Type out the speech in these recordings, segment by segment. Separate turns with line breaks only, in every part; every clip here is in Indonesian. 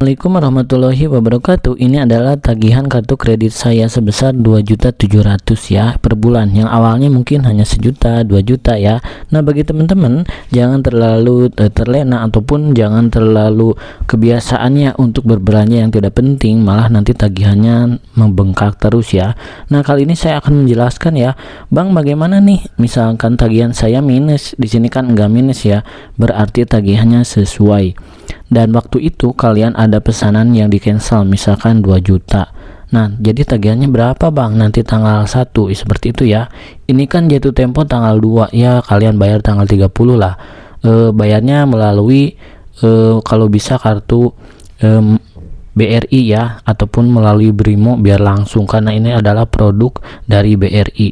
Assalamualaikum warahmatullahi wabarakatuh Ini adalah tagihan kartu kredit saya sebesar 2.700 ya per bulan Yang awalnya mungkin hanya sejuta, 2 juta ya Nah bagi teman-teman jangan terlalu eh, terlena ataupun jangan terlalu kebiasaannya untuk berbelanja yang tidak penting Malah nanti tagihannya membengkak terus ya Nah kali ini saya akan menjelaskan ya Bang bagaimana nih misalkan tagihan saya minus di sini kan enggak minus ya Berarti tagihannya sesuai dan waktu itu kalian ada ada pesanan yang di cancel misalkan 2 juta Nah, jadi tagihannya berapa bang? Nanti tanggal 1, seperti itu ya. Ini kan jatuh tempo tanggal 2, ya kalian bayar tanggal 30 lah. E, bayarnya melalui e, kalau bisa kartu e, BRI ya, ataupun melalui Brimo biar langsung, karena ini adalah produk dari BRI.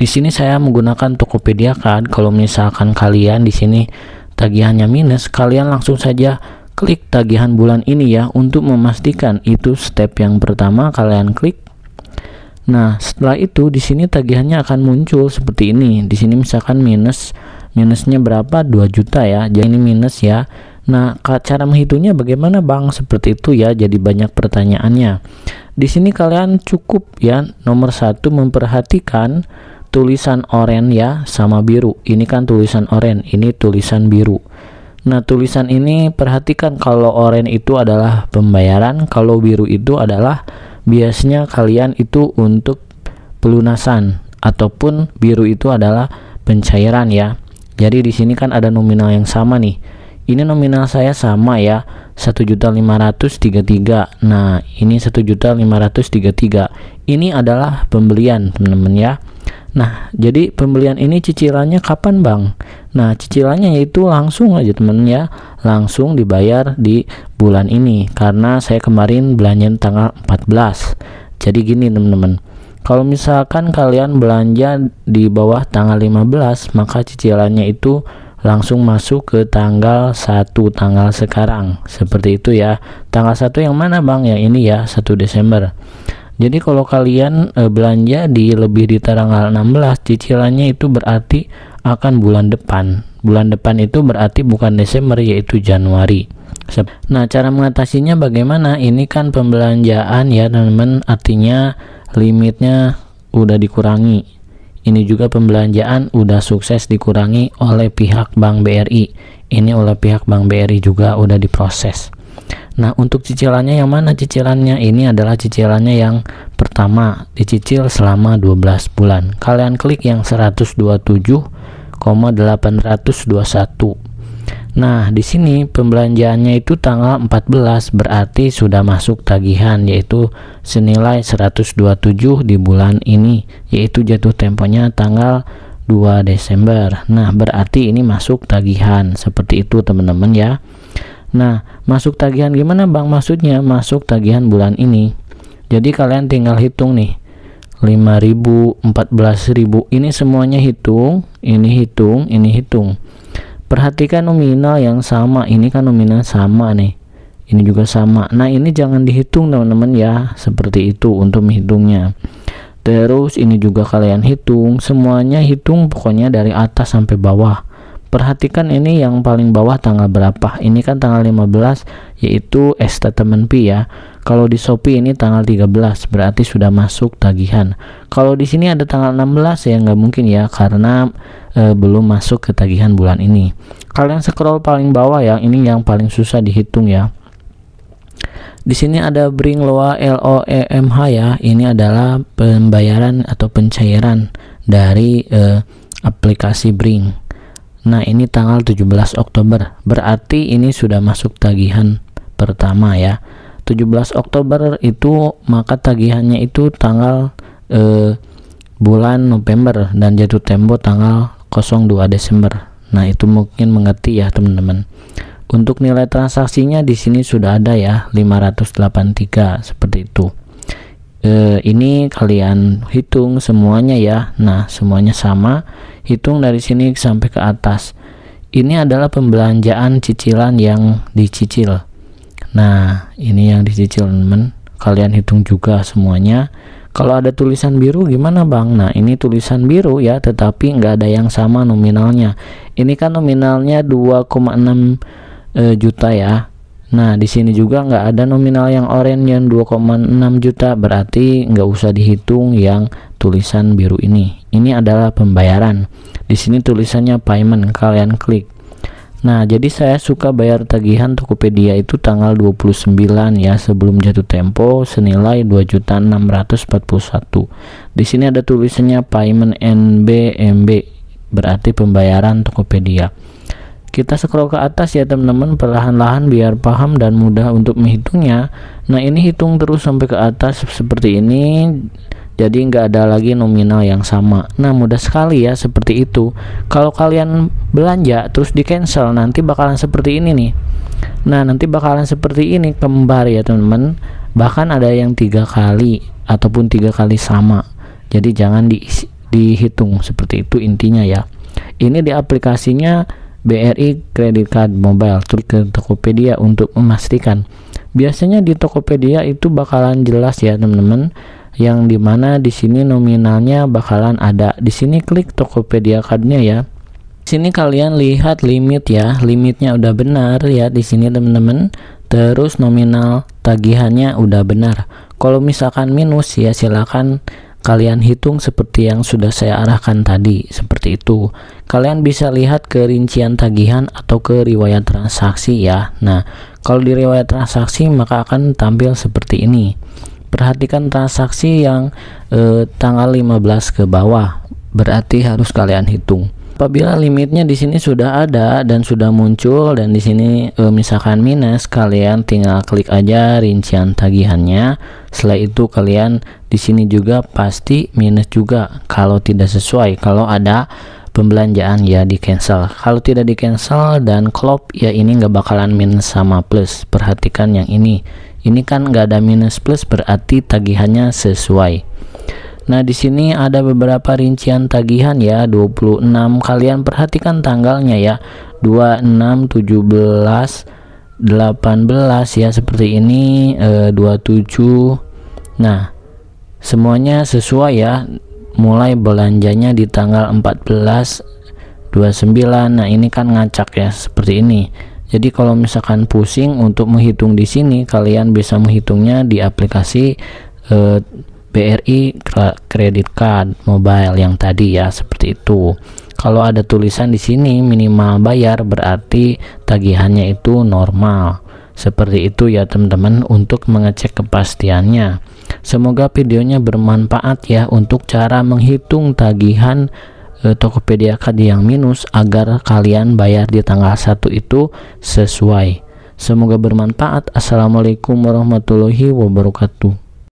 Di sini saya menggunakan Tokopedia kan, kalau misalkan kalian di sini tagihannya minus, kalian langsung saja klik tagihan bulan ini ya untuk memastikan itu step yang pertama kalian klik Nah, setelah itu di sini tagihannya akan muncul seperti ini. Di sini misalkan minus minusnya berapa? 2 juta ya. Jadi ini minus ya. Nah, cara menghitungnya bagaimana, Bang? Seperti itu ya. Jadi banyak pertanyaannya. Di sini kalian cukup ya nomor satu memperhatikan tulisan oranye ya sama biru. Ini kan tulisan oranye, ini tulisan biru. Nah, tulisan ini perhatikan kalau oranye itu adalah pembayaran, kalau biru itu adalah biasanya kalian itu untuk pelunasan ataupun biru itu adalah pencairan ya. Jadi di sini kan ada nominal yang sama nih. Ini nominal saya sama ya, 1.533. Nah, ini 1.533. Ini adalah pembelian, teman-teman ya. Nah, jadi pembelian ini cicilannya kapan, Bang? Nah, cicilannya yaitu langsung aja, teman ya. Langsung dibayar di bulan ini karena saya kemarin belanja tanggal 14. Jadi gini, teman-teman. Kalau misalkan kalian belanja di bawah tanggal 15, maka cicilannya itu langsung masuk ke tanggal 1 tanggal sekarang. Seperti itu ya. Tanggal 1 yang mana, Bang? Yang ini ya, 1 Desember. Jadi kalau kalian e, belanja di lebih di tanggal 16, cicilannya itu berarti akan bulan depan. Bulan depan itu berarti bukan Desember yaitu Januari. Nah, cara mengatasinya bagaimana? Ini kan pembelanjaan ya, teman-teman. Artinya limitnya udah dikurangi. Ini juga pembelanjaan udah sukses dikurangi oleh pihak Bank BRI. Ini oleh pihak Bank BRI juga udah diproses. Nah, untuk cicilannya yang mana cicilannya? Ini adalah cicilannya yang pertama, dicicil selama 12 bulan. Kalian klik yang 127,821. Nah, di sini pembelanjaannya itu tanggal 14 berarti sudah masuk tagihan yaitu senilai 127 di bulan ini, yaitu jatuh temponya tanggal 2 Desember. Nah, berarti ini masuk tagihan. Seperti itu, teman-teman ya. Nah, masuk tagihan gimana Bang? Maksudnya masuk tagihan bulan ini. Jadi kalian tinggal hitung nih. 5000, 14000. Ini semuanya hitung, ini hitung, ini hitung. Perhatikan nominal yang sama. Ini kan nominal sama nih. Ini juga sama. Nah, ini jangan dihitung teman-teman ya. Seperti itu untuk menghitungnya. Terus ini juga kalian hitung, semuanya hitung pokoknya dari atas sampai bawah perhatikan ini yang paling bawah tanggal berapa ini kan tanggal 15 yaitu statement P ya kalau di Shopee ini tanggal 13 berarti sudah masuk tagihan kalau di sini ada tanggal 16 ya nggak mungkin ya karena e, belum masuk ke tagihan bulan ini kalian scroll paling bawah ya ini yang paling susah dihitung ya di sini ada bring loa LOEMH ya ini adalah pembayaran atau pencairan dari e, aplikasi bring Nah, ini tanggal 17 Oktober. Berarti ini sudah masuk tagihan pertama ya. 17 Oktober itu maka tagihannya itu tanggal eh, bulan November dan jatuh tempo tanggal 02 Desember. Nah, itu mungkin mengerti ya, teman-teman. Untuk nilai transaksinya di sini sudah ada ya, 583 seperti itu e, ini kalian hitung semuanya ya nah semuanya sama hitung dari sini sampai ke atas ini adalah pembelanjaan cicilan yang dicicil nah ini yang dicicil teman kalian hitung juga semuanya kalau ada tulisan biru gimana bang nah ini tulisan biru ya tetapi nggak ada yang sama nominalnya ini kan nominalnya 2,6 e, eh, juta ya Nah, di sini juga nggak ada nominal yang oranye yang 2,6 juta, berarti nggak usah dihitung yang tulisan biru ini. Ini adalah pembayaran. Di sini tulisannya payment, kalian klik. Nah, jadi saya suka bayar tagihan Tokopedia itu tanggal 29 ya, sebelum jatuh tempo senilai 2.641. Di sini ada tulisannya payment NBMB, berarti pembayaran Tokopedia. Kita scroll ke atas ya teman-teman perlahan-lahan biar paham dan mudah untuk menghitungnya. Nah ini hitung terus sampai ke atas seperti ini jadi nggak ada lagi nominal yang sama. Nah mudah sekali ya seperti itu. Kalau kalian belanja terus di cancel nanti bakalan seperti ini nih. Nah nanti bakalan seperti ini kembar ya teman-teman. Bahkan ada yang tiga kali ataupun tiga kali sama. Jadi jangan di, dihitung seperti itu intinya ya. Ini di aplikasinya BRI Credit Card Mobile terus ke Tokopedia untuk memastikan. Biasanya di Tokopedia itu bakalan jelas ya teman-teman yang dimana di sini nominalnya bakalan ada. Di sini klik Tokopedia cardnya ya. Di sini kalian lihat limit ya, limitnya udah benar ya di sini teman-teman. Terus nominal tagihannya udah benar. Kalau misalkan minus ya silakan Kalian hitung seperti yang sudah saya arahkan tadi, seperti itu. Kalian bisa lihat kerincian tagihan atau ke riwayat transaksi ya. Nah, kalau di riwayat transaksi maka akan tampil seperti ini. Perhatikan transaksi yang eh, tanggal 15 ke bawah, berarti harus kalian hitung apabila limitnya di sini sudah ada dan sudah muncul dan di sini e, misalkan minus kalian tinggal klik aja rincian tagihannya setelah itu kalian di sini juga pasti minus juga kalau tidak sesuai kalau ada pembelanjaan ya di cancel kalau tidak di cancel dan klop ya ini nggak bakalan minus sama plus perhatikan yang ini ini kan nggak ada minus plus berarti tagihannya sesuai Nah, di sini ada beberapa rincian tagihan ya, 26. Kalian perhatikan tanggalnya ya. 26 17 18 ya seperti ini e, eh, 27. Nah, semuanya sesuai ya. Mulai belanjanya di tanggal 14 29. Nah, ini kan ngacak ya seperti ini. Jadi kalau misalkan pusing untuk menghitung di sini, kalian bisa menghitungnya di aplikasi e, BRI kredit card mobile yang tadi ya seperti itu kalau ada tulisan di sini minimal bayar berarti tagihannya itu normal seperti itu ya teman-teman untuk mengecek kepastiannya semoga videonya bermanfaat ya untuk cara menghitung tagihan eh, Tokopedia Card yang minus agar kalian bayar di tanggal 1 itu sesuai. Semoga bermanfaat. Assalamualaikum warahmatullahi wabarakatuh.